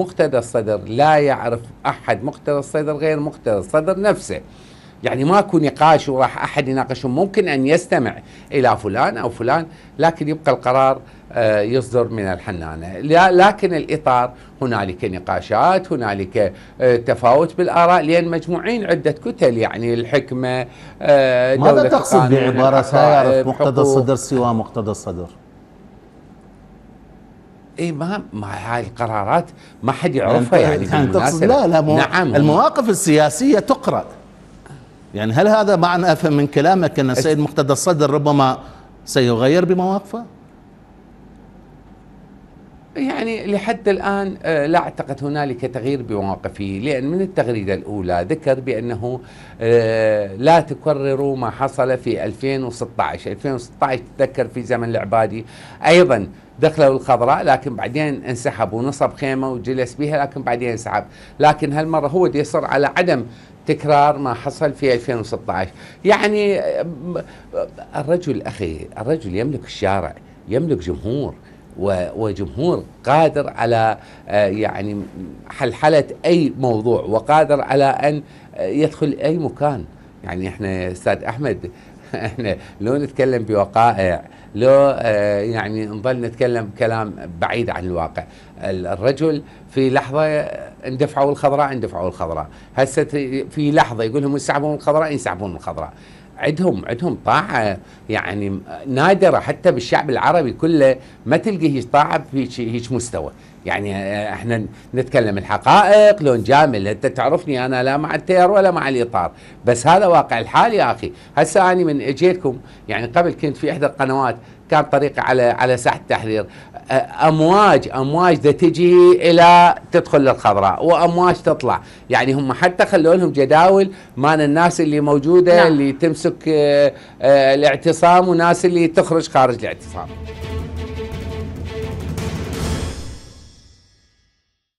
مقتدى الصدر لا يعرف أحد مقتدى الصدر غير مقتدى الصدر نفسه يعني ماكو نقاش وراح أحد يناقش ممكن أن يستمع إلى فلان أو فلان لكن يبقى القرار آه، يصدر من الحنانة لكن الإطار هنالك نقاشات هنالك آه، تفاوت بالآراء لأن مجموعين عدة كتل يعني الحكمة آه، ماذا تقصد بعبارة سيعرف مقتدى الصدر سوى مقتدى الصدر اي ما مع هاي القرارات ما حد يعرفها يعني, يعني, يعني تقصد لا لا مو نعم المواقف السياسيه تقرا يعني هل هذا معنى افهم من كلامك ان السيد مقتدى الصدر ربما سيغير بمواقفه؟ يعني لحد الآن آه، لا أعتقد هنالك تغيير بمواقفه لأن من التغريدة الأولى ذكر بأنه آه، لا تكرروا ما حصل في 2016 2016 تذكر في زمن العبادي أيضا دخلوا الخضراء لكن بعدين انسحب ونصب خيمة وجلس بها لكن بعدين انسحب لكن هالمرة هو يصر على عدم تكرار ما حصل في 2016 يعني آه، الرجل أخي الرجل يملك الشارع يملك جمهور وجمهور قادر على آه، يعني حلحلة أي موضوع وقادر على أن آه، يدخل أي مكان يعني احنا استاذ احمد احنا لو نتكلم بوقائع لو آه، يعني نظل نتكلم كلام بعيد عن الواقع الرجل في لحظه اندفعوا الخضراء اندفعوا الخضراء هسه في لحظه يقول لهم انسحبوا من الخضراء انسحبوا من الخضراء عندهم عندهم طاعه يعني نادره حتى بالشعب العربي كله ما تلقي هيك طاعه بهيك هيك مستوى يعني آه، احنا نتكلم الحقائق لون جامل انت تعرفني انا لا مع التيار ولا مع الاطار بس هذا واقع الحال يا اخي هسه انا من اجيتكم يعني قبل كنت في احدى القنوات كان طريقي على على ساحه التحرير امواج امواج تجي الى تدخل للخضراء وامواج تطلع يعني هم حتى خلوا لهم جداول مان الناس اللي موجوده نعم. اللي تمسك آه، آه، الاعتصام وناس اللي تخرج خارج الاعتصام